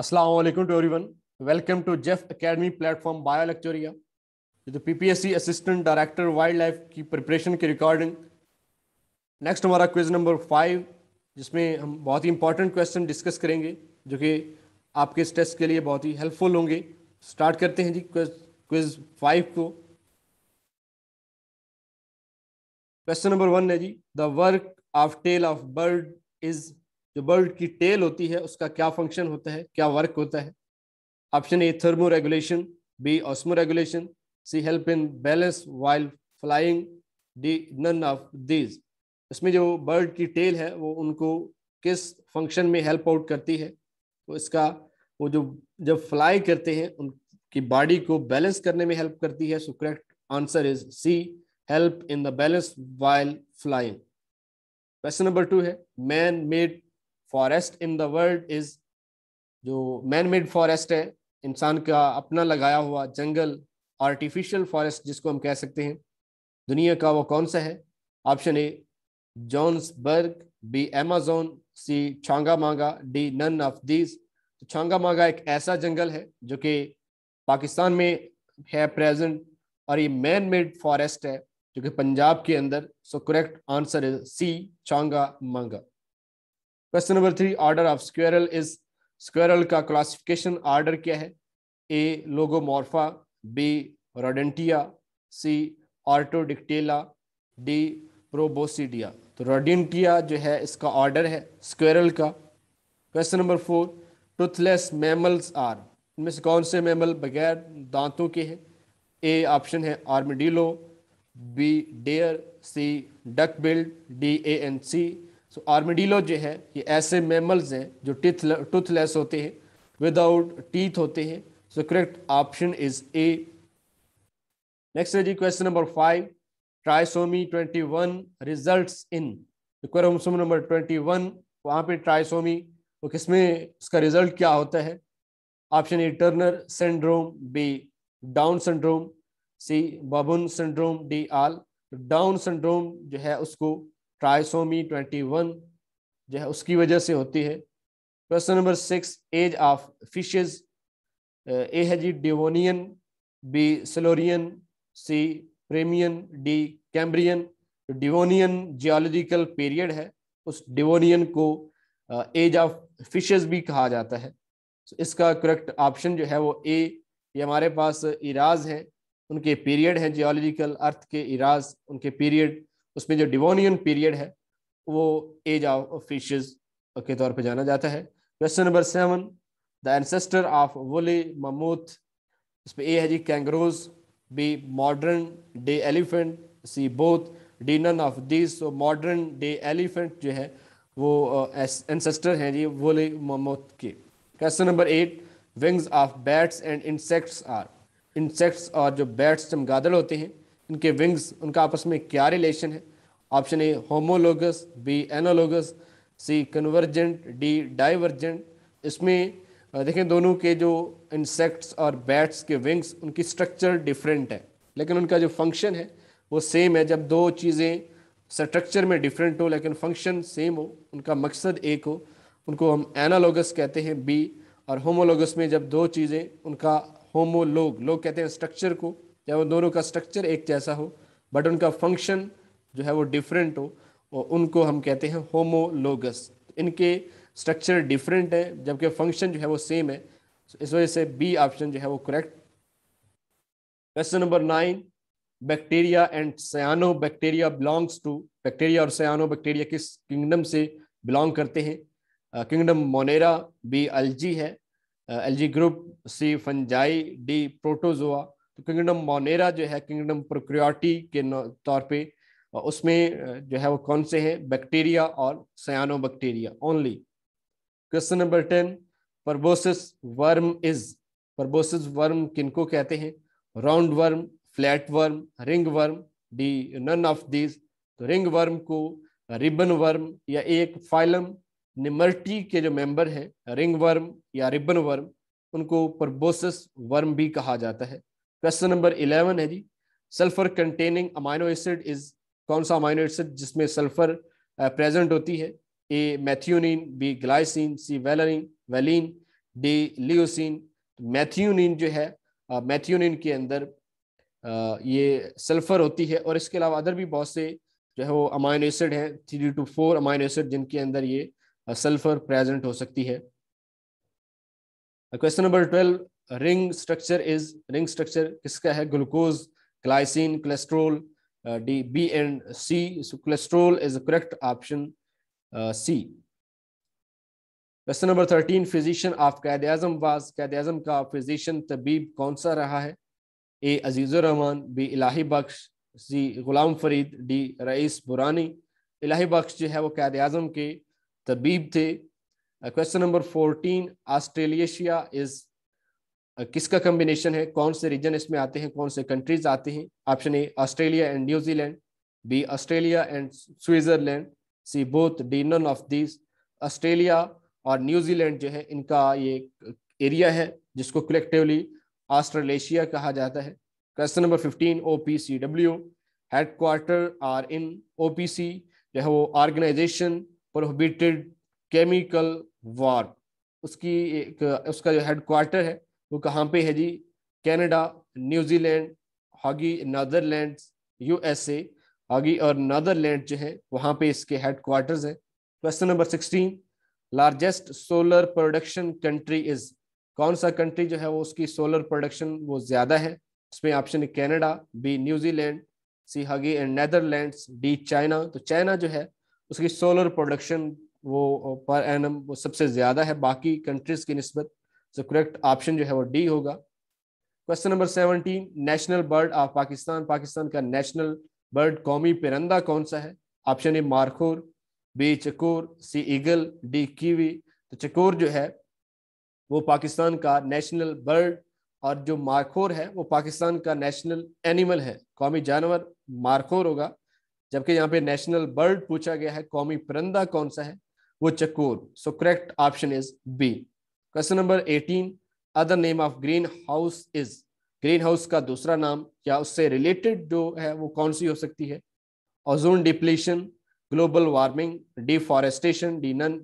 Assalamu to everyone. Welcome to Jeff Academy platform BioLecturia. The PPSC Assistant Director Wildlife की preparation के recording next हमारा quiz number five जिसमें हम बहुत ही important question discuss करेंगे जो कि आपके इस टेस्ट के लिए बहुत ही हेल्पफुल होंगे स्टार्ट करते हैं जी क्विज क्विज फाइव को क्वेश्चन नंबर वन है जी the work of tail of bird is जो बर्ड की टेल होती है उसका क्या फंक्शन होता है क्या वर्क होता है option A thermoregulation B osmoregulation C help in balance while flying D none of these इसमें जो बर्ड की टेल है वो उनको किस फंक्शन में हेल्प आउट करती है तो इसका वो जो जब फ्लाई करते हैं उनकी बॉडी को बैलेंस करने में हेल्प करती है so correct answer is C help in the balance while flying question number two है man made forest in the world is जो मैन मेड फॉरेस्ट है इंसान का अपना लगाया हुआ जंगल आर्टिफिशियल फॉरेस्ट जिसको हम कह सकते हैं दुनिया का वो कौन सा है option A Johannesburg B Amazon C Changa Manga D none of these तो छांगा मांगा एक ऐसा जंगल है जो कि पाकिस्तान में है प्रेजेंट और ये मैन मेड फॉरेस्ट है जो कि पंजाब के अंदर so correct answer is C Changa Manga question number three order of squirrel is squirrel का क्लासिफिकेशन ऑर्डर क्या है A Lagomorpha B Rodentia C Artiodactyla D Proboscidea तो रोडेंटिया जो है इसका ऑर्डर है स्क्वेरल का question number four toothless mammals are इनमें से कौन से मैमल बगैर दांतों के हैं ए ऑप्शन है armadillo B deer C duck billed D A and C so armadillo जो है ये ऐसे मेमल्स हैं जो टिथ टूथलेस होते हैं विदाउट टीथ होते हैं so correct option is A next है जी question number five trisomy twenty one result in chromosome number twenty one वहाँ पर ट्राइसोमी वो किसमें उसका रिजल्ट क्या होता है option A Turner syndrome B Down syndrome C baboon syndrome D all Down syndrome जो है उसको ट्राइसोमी 21 जो है उसकी वजह से होती है question number six age of fishes A है जी Devonian B Silurian C Permian D Cambrian तो डिवोनियन जियोलॉजिकल पीरियड है उस डिवोनियन को एज ऑफ फिशेज भी कहा जाता है so, तो इसका करेक्ट ऑप्शन जो है वो ए ये हमारे पास इराज हैं उनके पीरियड है जियोलॉजिकल अर्थ के इराज उनके पीरियड उसमें जो डिवोनियन पीरियड है वो एज ऑफ फिशेज के तौर पर जाना जाता है question number seven the ancestor of woolly mammoth उसमें ए है जी kangaroos B modern day elephant C both D none of this so modern day elephant जो है वो एनसेस्टर uh, हैं जी वोले ममूथ के question number eight wings of bats and insects are insects और जो बैट्स चमगादड़ होते हैं इनके विंग्स उनका आपस में क्या रिलेशन है option A homologous B analogous C convergent D divergent इसमें देखें दोनों के जो इंसेक्ट्स और बैट्स के विंग्स उनकी स्ट्रक्चर डिफरेंट है लेकिन उनका जो फंक्शन है वो सेम है जब दो चीज़ें स्ट्रक्चर में डिफरेंट हो लेकिन फंक्शन सेम हो उनका मकसद एक हो उनको हम एनालोगस कहते हैं बी और होमोलोगस में जब दो चीज़ें उनका होमोलोग लोग कहते हैं स्ट्रक्चर को चाहे वो दोनों का स्ट्रक्चर एक जैसा हो बट उनका फंक्शन जो है वो डिफरेंट हो और उनको हम कहते हैं होमोलोगस इनके स्ट्रक्चर डिफरेंट है जबकि फंक्शन जो है वो सेम है इस वजह से बी ऑप्शन जो है वो correct question number nine bacteria and cyanobacteria belongs to bacteria और सयानो बैक्टीरिया किस किंगडम से बिलोंग करते हैं किंगडम मोनेरा बी अलजी है algae group C fungi D protozoa kingdom तो मोनेरा जो है किंगडम प्रोक्रियोटी के तौर पे उसमें जो है वो कौन से हैं बैक्टीरिया और cyanobacteria only question number ten proboscis worm is proboscis worm किनको कहते हैं round worm flat worm ring worm D none of these तो रिंग वर्म को रिबन वर्म या एक फाइलम निमर्टी के जो मेंबर हैं रिंग वर्म या रिबन वर्म उनको परबोसिस वर्म भी कहा जाता है क्वेश्चन नंबर इलेवन है जी sulphur containing amino acid is कौन सा अमाइनो एसिड जिसमें सल्फर प्रेजेंट uh, होती है A methionine B glycine C valine valine D leucine methionine जो है मैथ्यूनिन uh, के अंदर uh, ये सल्फर होती है और इसके अलावा अदर भी बहुत से जो है वो अमाइनो एसिड हैं three two four amino acid जिनके अंदर ये सल्फर प्रेजेंट हो सकती है question number twelve ring structure is ring structure किसका है glucose glycine cholesterol D B and C cholesterol is correct option C question number thirteen physician of Quaid Azam was कैद आजम का फिजिशियन तबीब कौन सा रहा है A Azizur Rahman B Ilahi Bakhsh C Ghulam Farid D Rais Burani Ilahi Bakhsh जो है वो कैद आजम के तबीब थे question number fourteen Australia is किसका कम्बिनेशन है कौन से रीजन इसमें आते हैं कौन से कंट्रीज आते हैं option A Australia and New Zealand B Australia and Switzerland C both D none of this Australia और न्यूजीलैंड जो है इनका ये एरिया है जिसको कलेक्टिवली ऑस्ट्रेलेशिया कहा जाता है question number fifteen O P C W headquarter are in O P C जो है वो ऑर्गेनाइजेशन प्रोहिबिटेड केमिकल वार उसकी एक उसका जो हेडक्वार्टर है वो कहाँ पे है जी कनाडा न्यूजीलैंड हॉगी नदरलैंड यूएसए हॉगी और नदरलैंड जो है वहाँ पे इसके हेड क्वार्टर्स हैं question number sixteen largest solar production country is कौन सा कंट्री जो है वो उसकी सोलर प्रोडक्शन वो ज़्यादा है उसमें ऑप्शन है कैनेडा बी न्यूजीलैंड सी हॉगी एंड नैदरलैंड डी चाइना तो चाइना जो है उसकी सोलर प्रोडक्शन वो पर एनम वो सबसे ज़्यादा है बाकी कंट्रीज़ की नस्बत सो करेक्ट ऑप्शन जो है वो डी होगा question number seventeen national bird of Pakistan Pakistan का नेशनल बर्ड कौमी परिंदा कौन सा है ऑप्शन ए मारखोर बी चकोर सी ईगल डी कीवी तो चकोर जो है वो पाकिस्तान का नेशनल बर्ड और जो मारखोर है वो पाकिस्तान का नेशनल एनिमल है कौमी जानवर मारखोर होगा जबकि यहाँ पे नेशनल बर्ड पूछा गया है कौमी परिंदा कौन सा है वो चकोर so correct option is B question number eighteen other name of greenhouse is greenhouse का दूसरा नाम या उससे रिलेटेड जो है वो कौन सी हो सकती है ozone depletion global warming deforestation D none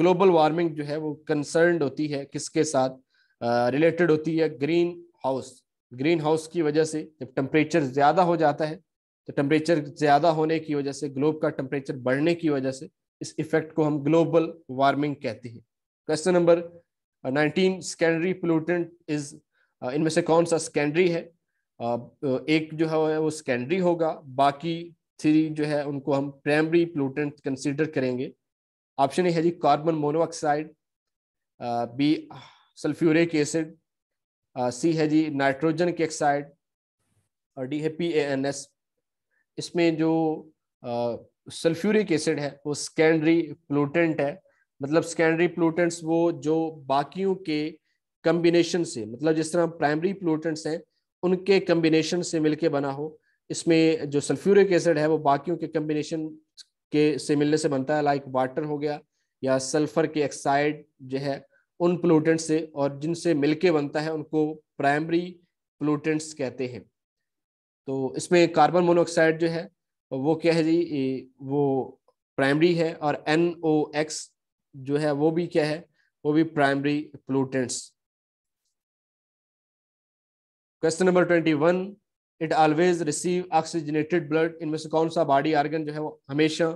global warming जो है वो कंसर्न होती है किसके साथ रिलेटेड uh, होती है ग्रीन हाउस ग्रीन हाउस की वजह से जब टेम्परेचर ज़्यादा हो जाता है तो टेम्परेचर ज़्यादा होने की वजह से ग्लोब का टेम्परेचर बढ़ने की वजह से इस इफेक्ट को हम ग्लोबल वार्मिंग कहते हैं question number nineteen secondary pollutant is इनमें से कौन सा सेकेंडरी है uh, uh, एक जो है वो सेकेंडरी होगा बाकी थ्री जो है उनको हम प्राइमरी पोलूटेंट कंसिडर करेंगे ऑप्शन ए है जी carbon monoxide B sulphuric acid C है जी नाइट्रोजन के ऑक्साइड और डी है पी ए एन एस इसमें जो सल्फ्यूरिक uh, एसिड है वो सेकेंडरी पोलूटेंट है मतलब सेकेंडरी प्लूटेंट्स वो जो बाकियों के कम्बिनेशन से मतलब जिस तरह प्राइमरी प्लूटेंट्स हैं उनके कम्बिनेशन से मिलके बना हो इसमें जो सल्फ्यूरिक एसिड है वो बाकियों के कम्बिनेशन के से मिलने से बनता है लाइक वाटर हो गया या सल्फर के एक्साइड जो है उन प्लूटेंट से और जिनसे मिलके बनता है उनको प्राइमरी प्लूटेंट्स कहते हैं तो इसमें कार्बन मोनोऑक्साइड जो है वो क्या है जी वो प्राइमरी है और एन ओ एक्स जो है वो भी क्या है वो भी primary pollutants question number twenty one it always receive oxygenated blood इनमें से कौन सा बॉडी ऑर्गन जो है वो हमेशा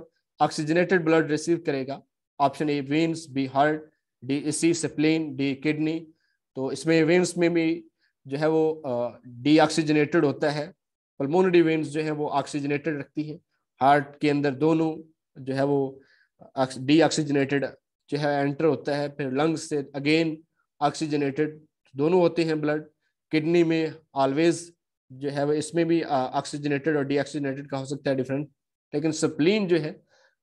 ऑक्सीजनेटेड ब्लड रिसीव करेगा option A veins B heart D C spleen D kidney तो इसमें वेन्स में भी जो है वो डी uh, ऑक्सीजनेटेड होता है पल्मोनरी वेन्स जो है वो ऑक्सीजनेटेड रखती है हार्ट के अंदर दोनों जो है वो डी ऑक्सीजनेटेड जो है एंटर होता है फिर लंग्स से अगेन ऑक्सीजनेटेड दोनों होते हैं ब्लड किडनी में ऑलवेज जो है वो इसमें भी ऑक्सीजनेटेड और डीऑक्सीजनेटेड का हो सकता है डिफरेंट लेकिन सप्लीन जो है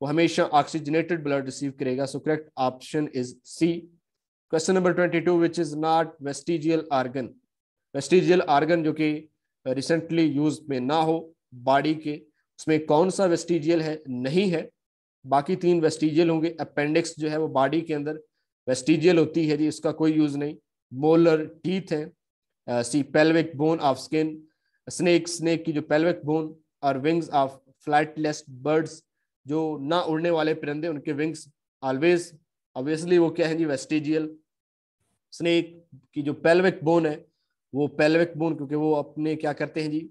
वो हमेशा ऑक्सीजनेटेड ब्लड रिसीव करेगा so correct option is C question number twenty two which is not vestigial organ vestigial organ जो कि रिसेंटली यूज में ना हो बॉडी के उसमें कौन सा वेस्टिजियल है नहीं है बाकी तीन वेस्टिजियल होंगे अपेंडिक्स जो है वो बॉडी के अंदर वेस्टिजियल होती है जी इसका कोई यूज़ नहीं मोलर टीथ है C pelvic bone of skin snake snake की जो पेल्विक बोन और विंग्स ऑफ फ्लैटलेस बर्ड्स जो ना उड़ने वाले परिंदे उनके विंग्स ऑलवेज ऑब्वियसली वो क्या है जी वेस्टिजियल स्नेक की जो पेल्विक बोन है वो पेल्विक बोन क्योंकि वो अपने क्या करते हैं जी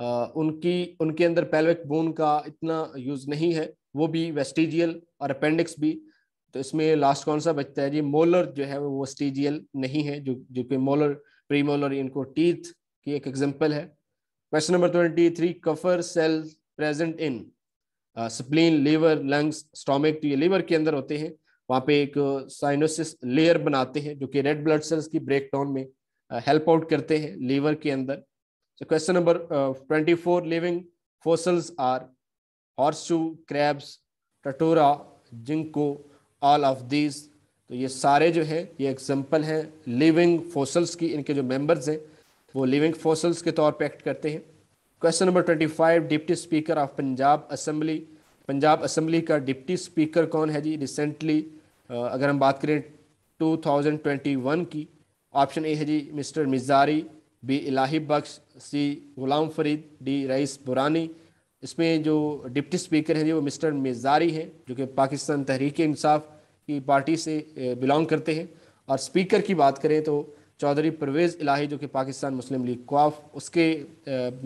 आ, uh, उनकी उनके अंदर पेल्विक बोन का इतना यूज़ नहीं है वो भी वेस्टिजियल और अपेंडिक्स भी तो इसमें लास्ट कौन सा बचता है जी मोलर जो है वो वेस्टिजियल नहीं है जो जो कि मोलर प्रीमोलर इनको टीथ की एक एग्जांपल है question number twenty three Kupffer cell present in spleen liver lungs stomach तो ये लीवर के अंदर होते हैं वहाँ पे एक साइनोसिस uh, लेयर बनाते हैं जो कि रेड ब्लड सेल्स की ब्रेक डाउन में हेल्प uh, आउट करते हैं लीवर के अंदर question number twenty four living fossils are horseshoe crabs tuatara ginkgo all of these तो ये सारे जो है ये एग्जाम्पल हैं लिविंग फोसल्स की इनके जो मेम्बर्स हैं वो लिविंग फोसल्स के तौर पर एक्ट करते हैं question number twenty five deputy speaker of Punjab assembly Punjab assembly का डिप्टी स्पीकर कौन है जी रिसेंटली अगर हम बात करें 2021 की ऑप्शन ए है जी मिस्टर मिजारी बी इलाही बख्श सी गुलाम फरीद डी रईस बुरानी इसमें जो डिप्टी स्पीकर हैं वो मिस्टर मिजारी हैं जो कि पाकिस्तान तहरीक इंसाफ की पार्टी से बिलोंग करते हैं और स्पीकर की बात करें तो चौधरी परवेज़ इलाही जो कि पाकिस्तान मुस्लिम लीग क्वाफ उसके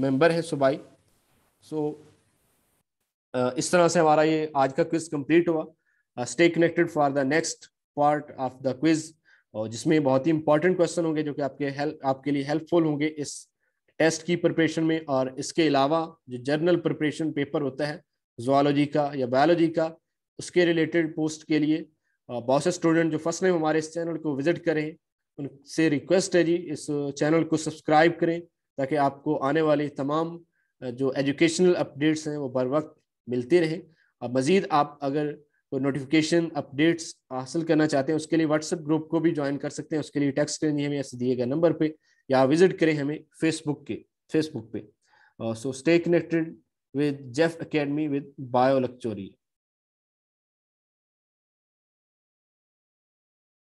मेंबर हैं सुबाई सो इस तरह से हमारा ये आज का क्विज़ कंप्लीट हुआ stay connected for the next part of the quiz और जिसमें बहुत ही इंपॉर्टेंट क्वेश्चन होंगे जो कि आपके हेल्प आपके लिए हेल्पफुल होंगे इस टेस्ट की प्रिपरेशन में और इसके अलावा जो जर्नल प्रिपरेशन पेपर होता है जोलॉजी का या बायोलॉजी का उसके रिलेटेड पोस्ट के लिए बहुत से स्टूडेंट जो फर्स्ट टाइम हमारे इस चैनल को विजिट करें उनसे रिक्वेस्ट है जी इस चैनल को सब्सक्राइब करें ताकि आपको आने वाले तमाम जो एजुकेशनल अपडेट्स हैं वो बर वक्त मिलते रहें और मज़ीद आप अगर कोई नोटिफिकेशन अपडेट्स हासिल करना चाहते हैं उसके लिए व्हाट्सएप ग्रुप को भी ज्वाइन कर सकते हैं उसके लिए टेक्स्ट करें हमें दिए गए नंबर पर या विजिट करें हमें फेसबुक के फेसबुक पे so stay connected with Jeff academy with bio लक्चोरी